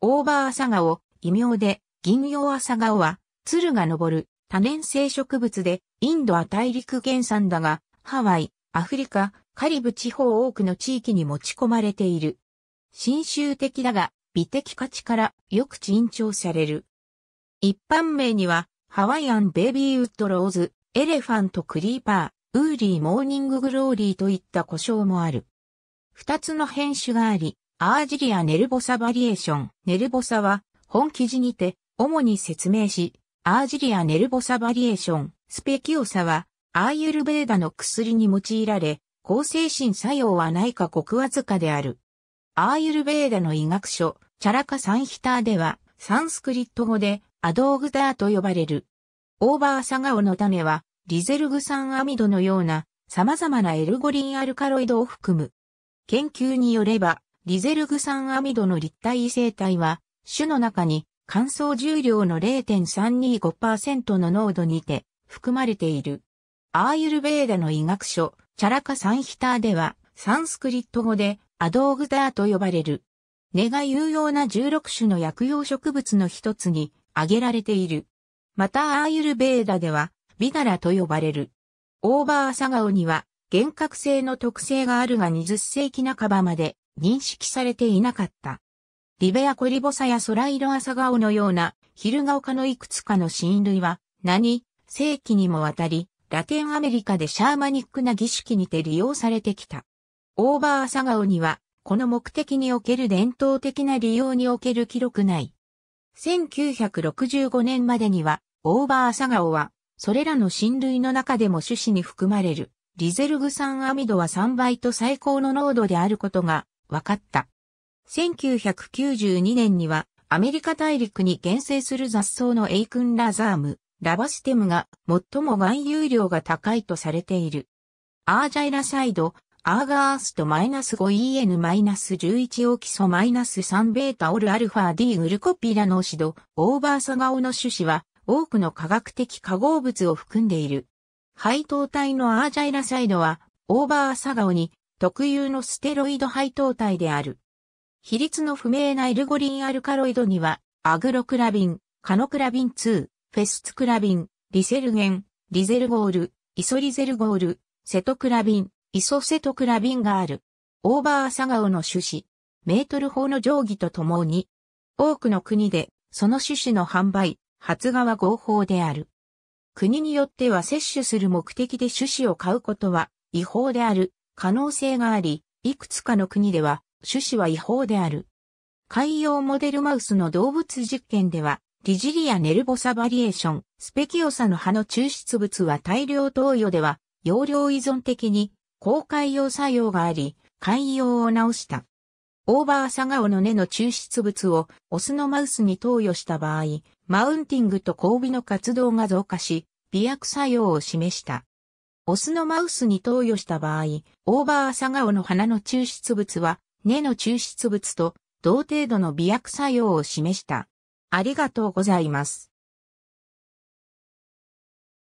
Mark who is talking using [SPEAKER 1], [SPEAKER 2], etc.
[SPEAKER 1] オーバーアサガオ、異名で、銀葉ガオは、鶴が昇る、多年生植物で、インドア大陸原産だが、ハワイ、アフリカ、カリブ地方多くの地域に持ち込まれている。新州的だが、美的価値からよく珍重される。一般名には、ハワイアンベイビーウッドローズ、エレファントクリーパー、ウーリーモーニンググローリーといった呼称もある。二つの変種があり、アージリア・ネルボサ・バリエーション。ネルボサは、本記事にて、主に説明し、アージリア・ネルボサ・バリエーション。スペキオサは、アーユルベーダの薬に用いられ、抗精神作用はないか極くわずかである。アーユルベーダの医学書、チャラカ・サンヒターでは、サンスクリット語で、アドーグダーと呼ばれる。オーバーサガオの種は、リゼルグ酸アミドのような、様々なエルゴリンアルカロイドを含む。研究によれば、リゼルグ酸アミドの立体異性体は、種の中に乾燥重量の0.325%の濃度にて含まれている。アーユルベーダの医学書、チャラカサンヒターでは、サンスクリット語でアドーグダーと呼ばれる。根が有用な16種の薬用植物の一つに挙げられている。またアーユルベーダでは、ビダラと呼ばれる。オーバーサガオには、幻覚性の特性があるが20世紀半ばまで認識されていなかった。リベアコリボサやソライロアサガオのようなヒルガオ科のいくつかの親類は、何、世紀にもわたり、ラテンアメリカでシャーマニックな儀式にて利用されてきた。オーバーアサガオには、この目的における伝統的な利用における記録ない。1965年までには、オーバーアサガオは、それらの親類の中でも種子に含まれる、リゼルグ酸アミドは3倍と最高の濃度であることが分かった。1992年にはアメリカ大陸に原生する雑草のエイクンラザーム、ラバステムが最も含有量が高いとされている。アージャイラサイド、アーガースト -5EN-11 オキソ -3 ベータオルアルファ D グルコピラノシド、オーバーサガオの種子は多くの科学的化合物を含んでいる。配当体のアージャイラサイドはオーバーサガオに特有のステロイド配糖体である。比率の不明なエルゴリンアルカロイドには、アグロクラビン、カノクラビン2、フェスツクラビン、リセルゲン、リゼルゴール、イソリゼルゴール、セトクラビン、イソセトクラビンがある。オーバーアサガオの種子、メートル法の定規とともに、多くの国でその種子の販売、発芽は合法である。国によっては摂取する目的で種子を買うことは違法である可能性があり、いくつかの国では種子は違法である。海洋モデルマウスの動物実験では、リジリア・ネルボサ・バリエーション、スペキオサの葉の抽出物は大量投与では、容量依存的に、高海洋作用があり、海洋を治した。オーバーサガオの根の抽出物をオスのマウスに投与した場合、マウンティングと交尾の活動が増加し、美薬作用を示した。オスのマウスに投与した場合、オーバーアサガオの花の抽出物は、根の抽出物と同程度の微薬作用を示した。ありがとうございます。